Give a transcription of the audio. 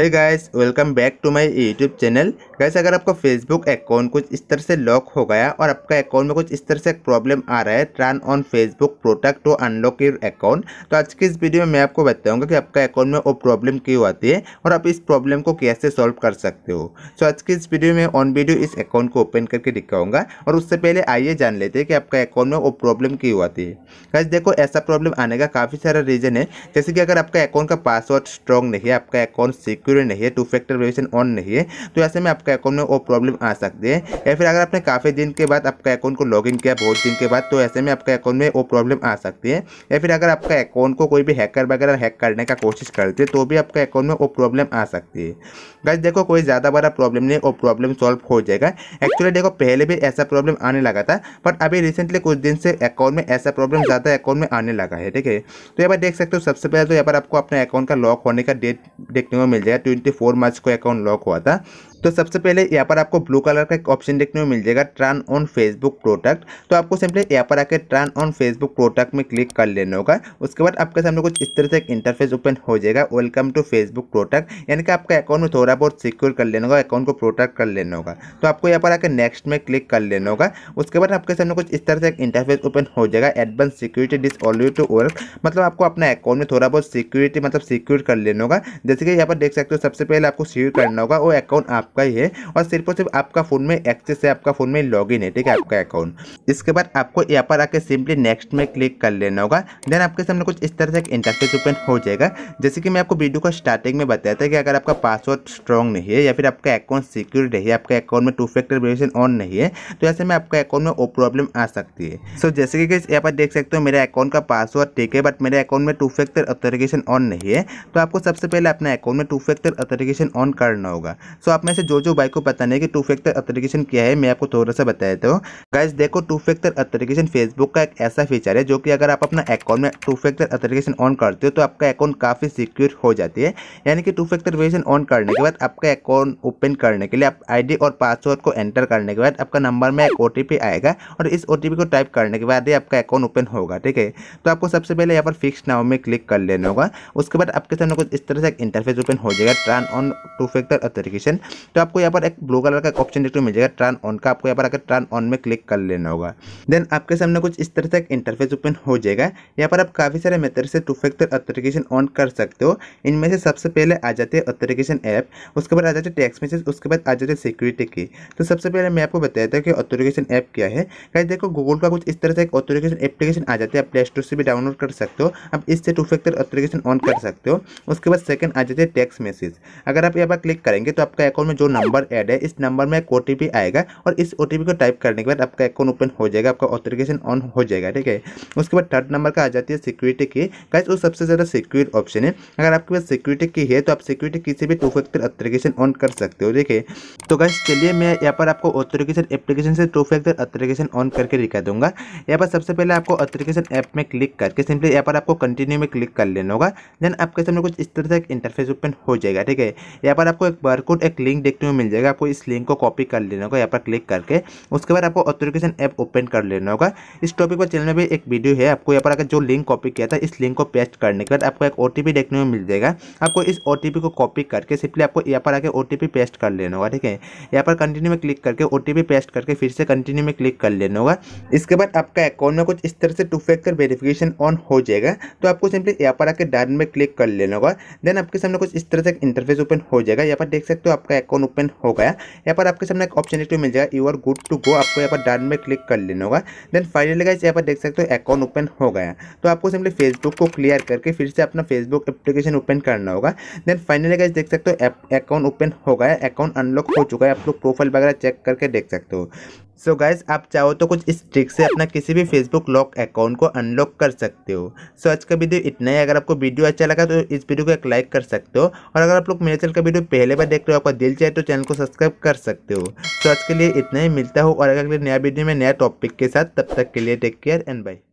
है guys welcome back to my YouTube channel guys अगर आपका फेसबुक अकाउंट कुछ इस तरह से लॉक हो गया और आपका अकाउंट में कुछ इस तरह से प्रॉब्लम आ रहा है turn on Facebook protect to unlock your account तो आज की इस वीडियो में मैं आपको बताऊंगा कि आपका अकाउंट में वो प्रॉब्लम क्यों आती है और आप इस प्रॉब्लम को कैसे सॉल्व कर सकते हो तो आज की इस वीडियो में ऑन वीडियो इस अकाउंट को ओपन करके दिखाऊंगा और उससे पहले आइए जान लेते हैं कि आपका अकाउंट में वो प्रॉब्लम क्यों आती है गाइस देखो ऐसा प्रॉब्लम आने का काफ़ी सारा रीज़न है जैसे कि अगर आपका अकाउंट का पासवर्ड स्ट्रॉन्ग नहीं है आपका अकाउंट सिक्योर सिक्योर नहीं है टू फैक्टर वेरिएशन ऑन नहीं है तो ऐसे में आपका अकाउंट में वो प्रॉब्लम आ सकती है या फिर अगर आपने काफ़ी दिन के बाद आपका अकाउंट को लॉगिन किया बहुत दिन के बाद तो ऐसे में आपका अकाउंट में वो प्रॉब्लम आ सकती है या फिर अगर आपका अकाउंट को कोई भी हैकर वगैरह हैक करने का कोशिश करते तो भी आपका अकाउंट में वो प्रॉब्लम आ सकती है बस देखो कोई ज़्यादा बड़ा प्रॉब्लम नहीं वो प्रॉब्लम सॉल्व हो जाएगा एक्चुअली देखो पहले भी ऐसा प्रॉब्लम आने लगा था बट अभी रिसेंटली कुछ दिन से अकाउंट में ऐसा प्रॉब्लम ज़्यादा अकाउंट में आने लगा है ठीक है तो यहाँ पर देख सकते हो सबसे पहले तो यहाँ पर आपको अपने अकाउंट का लॉक होने का डेट देखने को मिल जाएगा ट्वेंटी फोर मार्च को अकाउंट लॉक हुआ था तो सबसे पहले यहाँ पर आपको ब्लू कलर का एक ऑप्शन देखने में मिल जाएगा ट्रान ऑन फेसबुक प्रोडक्ट तो आपको सिंपली यहाँ पर आकर ट्रान ऑन फेसबुक प्रोडक्ट में क्लिक कर लेना होगा उसके बाद आपके सामने कुछ इस तरह से एक इंटरफेस ओपन हो जाएगा वेलकम टू फेसबुक प्रोडक्ट यानी कि आपका अकाउंट में थोड़ा बहुत सिक्योर कर लेना होगा अकाउंट को प्रोटेक्ट कर लेना होगा तो आपको यहाँ पर आकर नेक्स्ट में क्लिक कर लेना होगा उसके बाद आपके सामने कुछ इस तरह से एक इंटरफेस ओपन हो जाएगा advance security this always to work मतलब आपको अपना अकाउंट में थोड़ा बहुत सिक्योरिटी मतलब सिक्योर कर लेना होगा जैसे कि यहाँ पर देख सकते हो सबसे पहले आपको सिक्योर करना होगा वो अकाउंट आप आपका ही है और सिर्फ और सिर्फ आपका फ़ोन में एक्सेस है आपका फ़ोन में लॉग है ठीक है आपका अकाउंट इसके बाद आपको यहाँ पर आके सिंपली नेक्स्ट में क्लिक कर लेना होगा देन आपके सामने कुछ इस तरह से एक इंटरफेस ओपन हो जाएगा जैसे कि मैं आपको वीडियो को स्टार्टिंग में बताया था कि अगर आपका पासवर्ड स्ट्रॉन्ग नहीं है या फिर आपका अकाउंट सिक्योर नहीं है आपका अकाउंट में टू फैक्टर वेरिएशन ऑन नहीं है तो ऐसे में आपका अकाउंट में वो प्रॉब्लम आ सकती है सो so, जैसे कि यहाँ पर देख सकते हो मेरा अकाउंट का पासवर्ड ठीक है बट मेरे अकाउंट में टू फैक्टर ऑथोरिकेशन ऑन नहीं है तो आपको सबसे पहले अपने अकाउंट में टू फैक्टर ऑथोरिकेशन ऑन करना होगा सो so, आप में से जो जो बाइक को पता नहीं कि टू फैक्टर अथेंटिकेशन क्या है मैं आपको थोड़ा सा बता देता हूँ गाइज देखो टू फैक्टर अथेंटिकेशन फेसबुक का एक ऐसा फीचर है जो कि अगर आप अपना अकाउंट में टू फैक्टर अथेंटिकेशन ऑन करते हो तो आपका अकाउंट काफ़ी सिक्योर हो जाती है यानी कि टू फैक्टर वेरिएशन ऑन करने के बाद आपका अकाउंट ओपन करने के लिए आप आई और पासवर्ड को एंटर करने के बाद आपका नंबर में एक ओ आएगा और इस ओ को टाइप करने के बाद ही आपका अकाउंट ओपन होगा ठीक है तो आपको सबसे पहले यहाँ पर फिक्स नाव में क्लिक कर लेना होगा उसके बाद आपके सामने कुछ इस तरह से एक इंटरफेस ओपन हो जाएगा turn on two factor authentication तो आपको यहाँ पर एक ब्लू कलर का ऑप्शन देखने को मिल जाएगा टर्न ऑन का आपको यहाँ पर आकर टर्न ऑन में क्लिक कर लेना होगा देन आपके सामने कुछ इस तरह से एक इंटरफेस ओपन हो जाएगा यहाँ पर आप काफ़ी सारे मेथड से टू फैक्टर ऑथेंटिकेशन ऑन कर सकते हो इनमें से सबसे पहले आ जाते हैं ऑथेंटिकेशन ऐप उसके बाद आ जाते हैं टेक्स्ट मैसेज उसके बाद आ जाते हैं सिक्योरिटी की तो सबसे पहले मैं आपको बताया था कि ऑथोरिकेशन ऐप क्या है कहीं देखो गूगल का कुछ इस तरह से एक ऑथोरिकेशन एप्लीकेशन आ जाती है आप प्ले स्टोर से भी डाउनलोड कर सकते हो आप इससे टू फैक्टर ऑथोरिकेशन ऑन कर सकते हो उसके बाद सेकंड आ जाते हैं टैक्स मैसेज अगर आप यहाँ पर क्लिक करेंगे तो आपका अकाउंट में जो नंबर ऐड है इस नंबर में एक ओ आएगा और इस ओ को टाइप करने के बाद आपका अकाउंट ओपन हो जाएगा आपका ऑथेंटिकेशन ऑन हो जाएगा ठीक है उसके बाद थर्ड नंबर का आ जाती है सिक्योरिटी की गाइज वो सबसे ज़्यादा सिक्योर ऑप्शन है अगर आपके पास सिक्योरिटी की है तो आप सिक्योरिटी किसी भी टू फैक्टर अथेंटिकेशन ऑन कर सकते हो ठीक है तो गाइज चलिए मैं यहाँ पर आपको ऑथेंटिकेशन एप्लीकेशन से टू फैक्टर अथेंटिकेशन ऑन करके दिखा दूंगा यहाँ पर सबसे पहले आपको अथेंटिकेशन ऐप में क्लिक करके सिंपली यहाँ पर आपको कंटिन्यू में क्लिक कर लेना होगा देन आपके सामने कुछ इस तरह से एक इंटरफेस ओपन हो जाएगा ठीक है यहाँ पर आपको एक बार एक लिंक देखने को मिल जाएगा आपको इस लिंक को कॉपी कर लेना होगा यहाँ पर क्लिक करके उसके बाद आपको ऑथोरिकेशन ऐप ओपन कर लेना होगा इस टॉपिक पर चैनल में भी एक वीडियो है आपको यहाँ पर अगर जो लिंक कॉपी किया था इस लिंक को पेस्ट करने के बाद आपको एक ओ देखने में मिल जाएगा आपको इस ओ को कॉपी करके सिंपली आपको यहाँ पर आके ओ पेस्ट कर लेना होगा ठीक है यहाँ पर कंटिन्यू में क्लिक करके ओ पेस्ट करके फिर से कंटिन्यू में क्लिक कर लेना होगा इसके बाद आपका अकाउंट में कुछ इस तरह से टू फैक्टर वेरिफिकेशन ऑन हो जाएगा तो आपको सिंपली यहाँ पर आकर डायन में क्लिक कर लेना होगा देन आपके सामने कुछ इस तरह से इंटरफेस ओपन हो जाएगा यहाँ पर देख सकते हो आपका अकाउंट अकाउंट ओपन हो गया यहाँ पर आपके सामने एक ऑप्शन देखने मिल जाएगा you are good to go आपको यहाँ पर डन में क्लिक कर लेना होगा देन फाइनली गाइस यहाँ पर देख सकते हो अकाउंट ओपन हो गया तो आपको सिंपली फेसबुक को क्लियर करके फिर से अपना फेसबुक एप्लीकेशन ओपन करना होगा देन फाइनली गाइस देख सकते हो अकाउंट ओपन हो गया अकाउंट अनलॉक हो चुका है आप लोग प्रोफाइल वगैरह चेक करके देख सकते हो सो so गाइज आप चाहो तो कुछ इस ट्रिक से अपना किसी भी फेसबुक लॉक अकाउंट को अनलॉक कर सकते हो सो so आज का वीडियो इतना ही अगर आपको वीडियो अच्छा लगा तो इस वीडियो को एक लाइक कर सकते हो और अगर आप लोग मेरे चैनल का वीडियो पहले बार देख रहे हो आपका दिल चाहे तो चैनल को सब्सक्राइब कर सकते हो सो so आज के लिए इतना ही मिलता हो और अगले नया वीडियो में नया टॉपिक के साथ तब तक के लिए टेक केयर एंड बाय